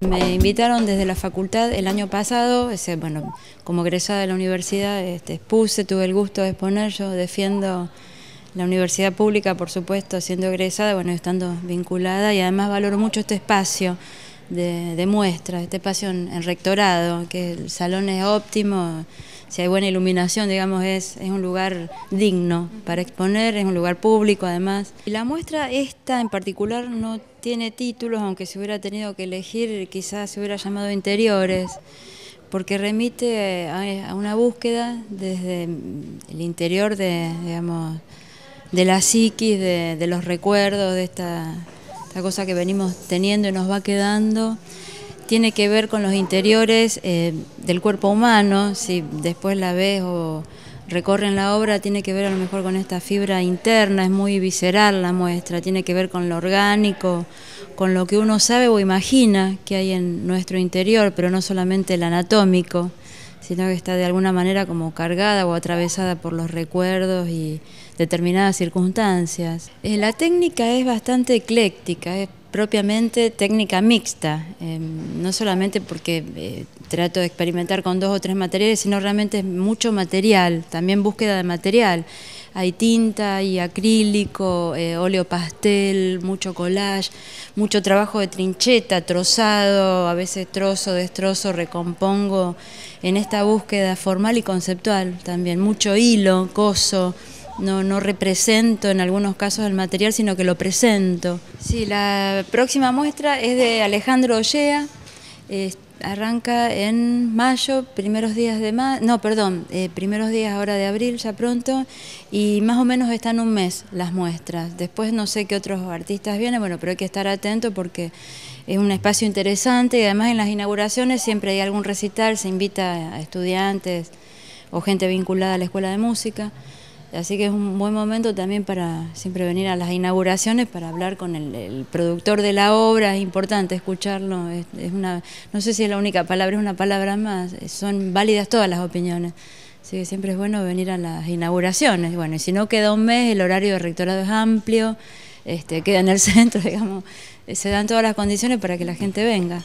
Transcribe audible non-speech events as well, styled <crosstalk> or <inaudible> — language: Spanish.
Me invitaron desde la facultad el año pasado, bueno, como egresada de la universidad este, expuse, tuve el gusto de exponer, yo defiendo la universidad pública, por supuesto, siendo egresada, bueno, estando vinculada y además valoro mucho este espacio de, muestra, este espacio en, en rectorado, que el salón es óptimo, si hay buena iluminación, digamos, es, es un lugar digno para exponer, es un lugar público además. Y la muestra esta en particular no tiene títulos, aunque se hubiera tenido que elegir, quizás se hubiera llamado Interiores, porque remite eh, a, una búsqueda desde el interior de, digamos, de la psiquis, de, de los recuerdos, de esta cosa que venimos teniendo y nos va quedando tiene que ver con los interiores eh, del cuerpo humano, si después la ves o recorren la obra, tiene que ver a lo mejor con esta fibra interna, es muy visceral la muestra, tiene que ver con lo orgánico, con lo que uno sabe o imagina que hay en nuestro interior, pero no solamente el anatómico, sino que está de alguna manera como cargada o atravesada por los recuerdos y determinadas circunstancias. Eh, la técnica es bastante ecléctica, propiamente técnica mixta, eh, no solamente porque eh, trato de experimentar con dos o tres materiales, sino realmente es mucho material, también búsqueda de material. Hay tinta, y acrílico, eh, óleo pastel, mucho collage, mucho trabajo de trincheta, trozado, a veces trozo, destrozo, recompongo, en esta búsqueda formal y conceptual también, mucho hilo, coso no, represento en algunos casos el material, sino que lo presento. Sí, la próxima muestra es de Alejandro Ollea, arranca en mayo, primeros días de mayo, no, perdón, eh, primeros días ahora de abril, ya pronto, y más o menos están un mes las muestras. Después no sé qué otros artistas vienen, bueno, pero hay que estar atento porque es un espacio interesante y además en las inauguraciones siempre hay algún recital, se invita a estudiantes o gente vinculada a la escuela de música. Así que es un buen momento también para siempre venir a las inauguraciones para hablar con el, productor de la obra, es importante escucharlo, es, una, no sé si es la única palabra, es una palabra más, son válidas todas las opiniones. Así que siempre es bueno venir a las inauguraciones. Bueno, y si no queda un mes, el horario de rectorado es amplio, este, queda en el <laughs> centro, digamos, se dan todas las condiciones para que la gente venga.